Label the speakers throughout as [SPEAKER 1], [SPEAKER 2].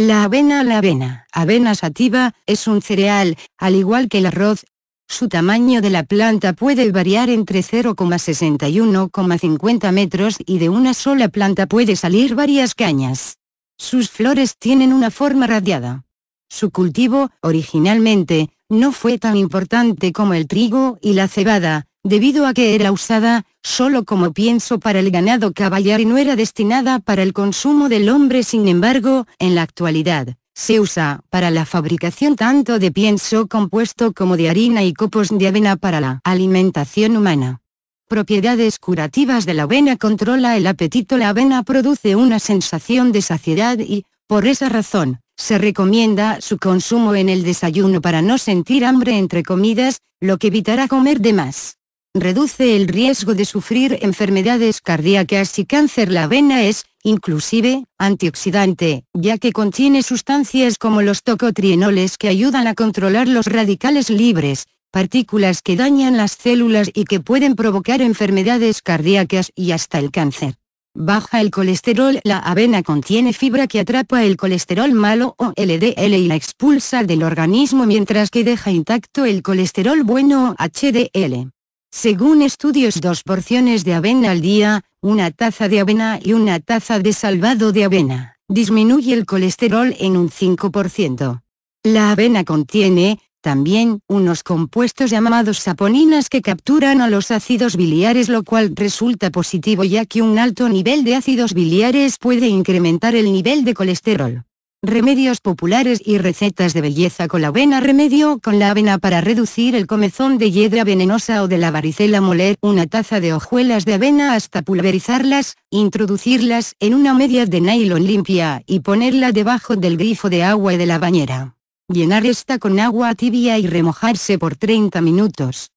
[SPEAKER 1] La avena La avena, avena sativa, es un cereal, al igual que el arroz. Su tamaño de la planta puede variar entre 0,61,50 metros y de una sola planta puede salir varias cañas. Sus flores tienen una forma radiada. Su cultivo, originalmente, no fue tan importante como el trigo y la cebada, debido a que era usada, solo como pienso para el ganado caballar y no era destinada para el consumo del hombre sin embargo, en la actualidad, se usa para la fabricación tanto de pienso compuesto como de harina y copos de avena para la alimentación humana. Propiedades curativas de la avena controla el apetito La avena produce una sensación de saciedad y, por esa razón, se recomienda su consumo en el desayuno para no sentir hambre entre comidas, lo que evitará comer de más reduce el riesgo de sufrir enfermedades cardíacas y cáncer. La avena es, inclusive, antioxidante, ya que contiene sustancias como los tocotrienoles que ayudan a controlar los radicales libres, partículas que dañan las células y que pueden provocar enfermedades cardíacas y hasta el cáncer. Baja el colesterol La avena contiene fibra que atrapa el colesterol malo o LDL y la expulsa del organismo mientras que deja intacto el colesterol bueno o HDL. Según estudios dos porciones de avena al día, una taza de avena y una taza de salvado de avena, disminuye el colesterol en un 5%. La avena contiene, también, unos compuestos llamados saponinas que capturan a los ácidos biliares lo cual resulta positivo ya que un alto nivel de ácidos biliares puede incrementar el nivel de colesterol. Remedios populares y recetas de belleza con la avena Remedio con la avena para reducir el comezón de hiedra venenosa o de la varicela moler una taza de hojuelas de avena hasta pulverizarlas, introducirlas en una media de nylon limpia y ponerla debajo del grifo de agua de la bañera. Llenar esta con agua tibia y remojarse por 30 minutos.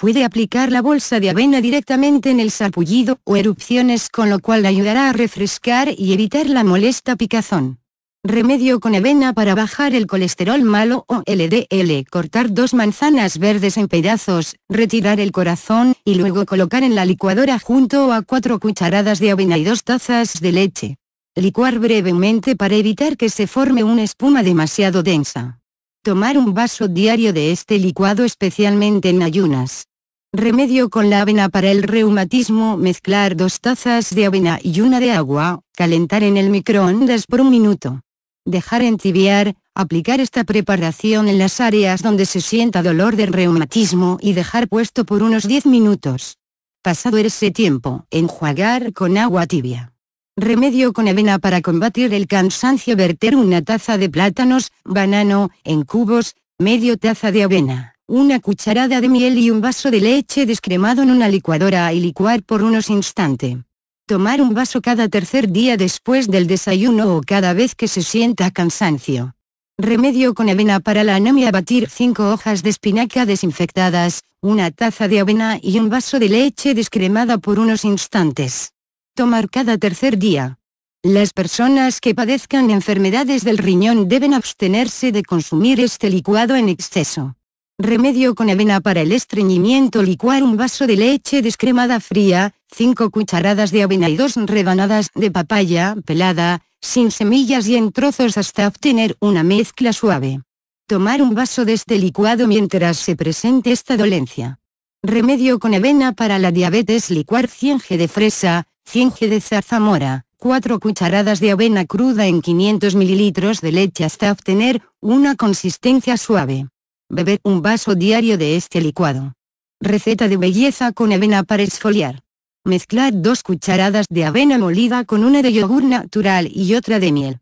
[SPEAKER 1] Puede aplicar la bolsa de avena directamente en el sapullido o erupciones con lo cual ayudará a refrescar y evitar la molesta picazón remedio con avena para bajar el colesterol malo o LDL, cortar dos manzanas verdes en pedazos, retirar el corazón, y luego colocar en la licuadora junto a cuatro cucharadas de avena y dos tazas de leche. Licuar brevemente para evitar que se forme una espuma demasiado densa. Tomar un vaso diario de este licuado especialmente en ayunas. Remedio con la avena para el reumatismo Mezclar dos tazas de avena y una de agua, calentar en el microondas por un minuto dejar entibiar, aplicar esta preparación en las áreas donde se sienta dolor del reumatismo y dejar puesto por unos 10 minutos. Pasado ese tiempo, enjuagar con agua tibia. Remedio con avena para combatir el cansancio verter una taza de plátanos, banano, en cubos, medio taza de avena, una cucharada de miel y un vaso de leche descremado en una licuadora y licuar por unos instantes. Tomar un vaso cada tercer día después del desayuno o cada vez que se sienta cansancio. Remedio con avena para la anemia Batir 5 hojas de espinaca desinfectadas, una taza de avena y un vaso de leche descremada por unos instantes. Tomar cada tercer día. Las personas que padezcan enfermedades del riñón deben abstenerse de consumir este licuado en exceso. Remedio con avena para el estreñimiento Licuar un vaso de leche descremada fría, 5 cucharadas de avena y 2 rebanadas de papaya pelada, sin semillas y en trozos hasta obtener una mezcla suave. Tomar un vaso de este licuado mientras se presente esta dolencia. Remedio con avena para la diabetes licuar 100 g de fresa, 100 g de zarzamora, 4 cucharadas de avena cruda en 500 ml de leche hasta obtener una consistencia suave. Beber un vaso diario de este licuado. Receta de belleza con avena para exfoliar. Mezclar dos cucharadas de avena molida con una de yogur natural y otra de miel.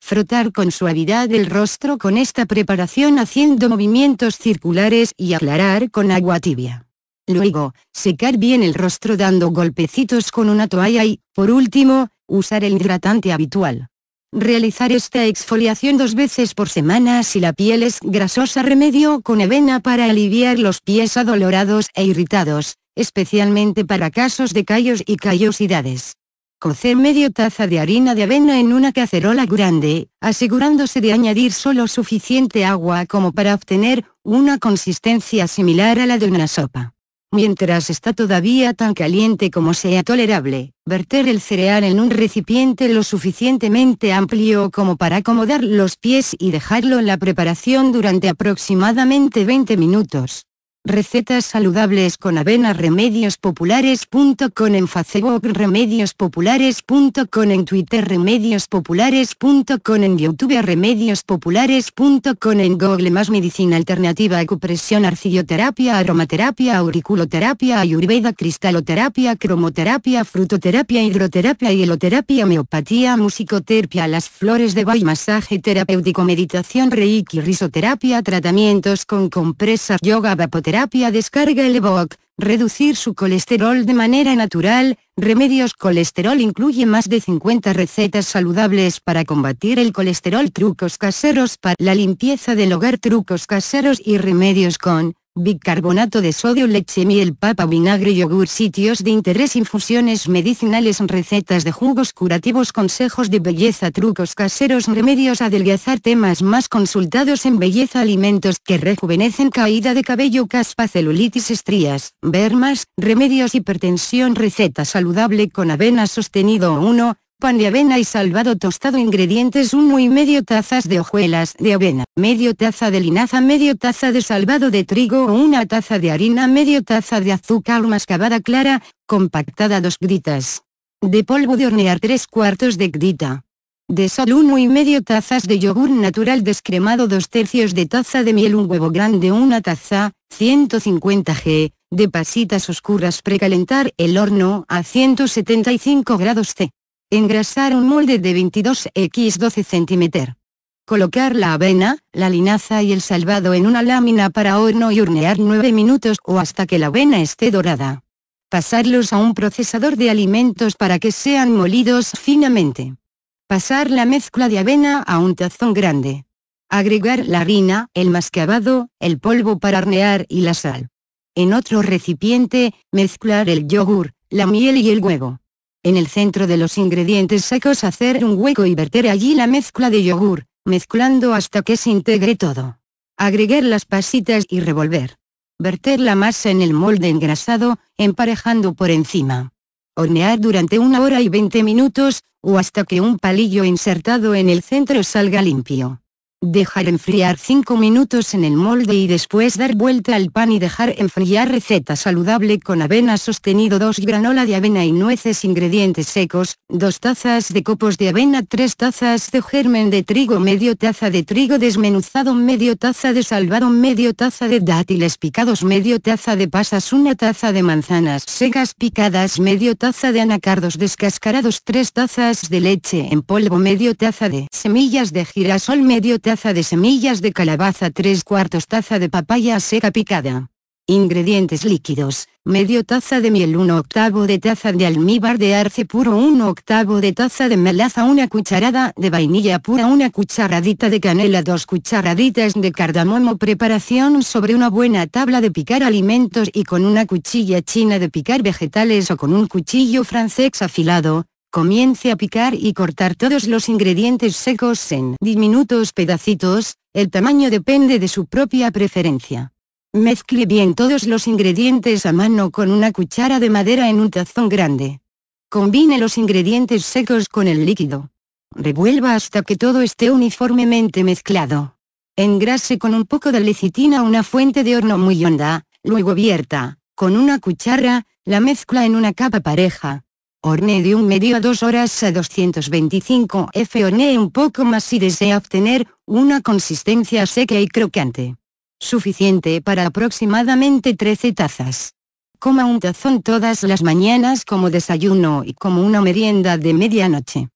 [SPEAKER 1] Frotar con suavidad el rostro con esta preparación haciendo movimientos circulares y aclarar con agua tibia. Luego, secar bien el rostro dando golpecitos con una toalla y, por último, usar el hidratante habitual. Realizar esta exfoliación dos veces por semana si la piel es grasosa remedio con avena para aliviar los pies adolorados e irritados, especialmente para casos de callos y callosidades. Cocer medio taza de harina de avena en una cacerola grande, asegurándose de añadir solo suficiente agua como para obtener una consistencia similar a la de una sopa. Mientras está todavía tan caliente como sea tolerable, verter el cereal en un recipiente lo suficientemente amplio como para acomodar los pies y dejarlo en la preparación durante aproximadamente 20 minutos. Recetas saludables con avena remedios con en Facebook remedios con en Twitter remedios con en YouTube remedios populares, punto con en Google más medicina alternativa ecupresión arcidioterapia aromaterapia auriculoterapia ayurveda cristaloterapia cromoterapia frutoterapia hidroterapia hieloterapia homeopatía musicoterapia las flores de Bay masaje terapéutico meditación reiki risoterapia tratamientos con compresas, yoga vapoterapia Apia descarga el EVOC, reducir su colesterol de manera natural, Remedios Colesterol incluye más de 50 recetas saludables para combatir el colesterol, trucos caseros para la limpieza del hogar, trucos caseros y remedios con bicarbonato de sodio leche miel papa vinagre yogur sitios de interés infusiones medicinales recetas de jugos curativos consejos de belleza trucos caseros remedios adelgazar temas más consultados en belleza alimentos que rejuvenecen caída de cabello caspa celulitis estrías vermas remedios hipertensión receta saludable con avena sostenido 1 pan de avena y salvado tostado ingredientes 1 y medio tazas de hojuelas de avena, medio taza de linaza, medio taza de salvado de trigo o una taza de harina, medio taza de azúcar mascabada clara, compactada 2 gritas. De polvo de hornear 3 cuartos de grita. De sal 1 y medio tazas de yogur natural descremado 2 tercios de taza de miel un huevo grande una taza, 150 g, de pasitas oscuras precalentar el horno a 175 grados C. Engrasar un molde de 22x 12 cm. Colocar la avena, la linaza y el salvado en una lámina para horno y hornear 9 minutos o hasta que la avena esté dorada. Pasarlos a un procesador de alimentos para que sean molidos finamente. Pasar la mezcla de avena a un tazón grande. Agregar la harina, el mascabado, el polvo para hornear y la sal. En otro recipiente, mezclar el yogur, la miel y el huevo. En el centro de los ingredientes secos hacer un hueco y verter allí la mezcla de yogur, mezclando hasta que se integre todo. Agregar las pasitas y revolver. Verter la masa en el molde engrasado, emparejando por encima. Hornear durante una hora y 20 minutos, o hasta que un palillo insertado en el centro salga limpio. Dejar enfriar 5 minutos en el molde y después dar vuelta al pan y dejar enfriar receta saludable con avena sostenido 2 granola de avena y nueces ingredientes secos, 2 tazas de copos de avena 3 tazas de germen de trigo medio taza de trigo desmenuzado medio taza de salvado medio taza de dátiles picados medio taza de pasas una taza de manzanas secas picadas medio taza de anacardos descascarados 3 tazas de leche en polvo medio taza de semillas de girasol medio taza taza de semillas de calabaza 3 cuartos taza de papaya seca picada. Ingredientes líquidos, medio taza de miel 1 octavo de taza de almíbar de arce puro 1 octavo de taza de melaza 1 cucharada de vainilla pura 1 cucharadita de canela 2 cucharaditas de cardamomo Preparación sobre una buena tabla de picar alimentos y con una cuchilla china de picar vegetales o con un cuchillo francés afilado, Comience a picar y cortar todos los ingredientes secos en diminutos pedacitos, el tamaño depende de su propia preferencia. Mezcle bien todos los ingredientes a mano con una cuchara de madera en un tazón grande. Combine los ingredientes secos con el líquido. Revuelva hasta que todo esté uniformemente mezclado. Engrase con un poco de lecitina una fuente de horno muy honda, luego vierta, con una cuchara, la mezcla en una capa pareja, Hornee de un medio a dos horas a 225 F. Hornee un poco más si desea obtener una consistencia seca y crocante. Suficiente para aproximadamente 13 tazas. Coma un tazón todas las mañanas como desayuno y como una merienda de medianoche.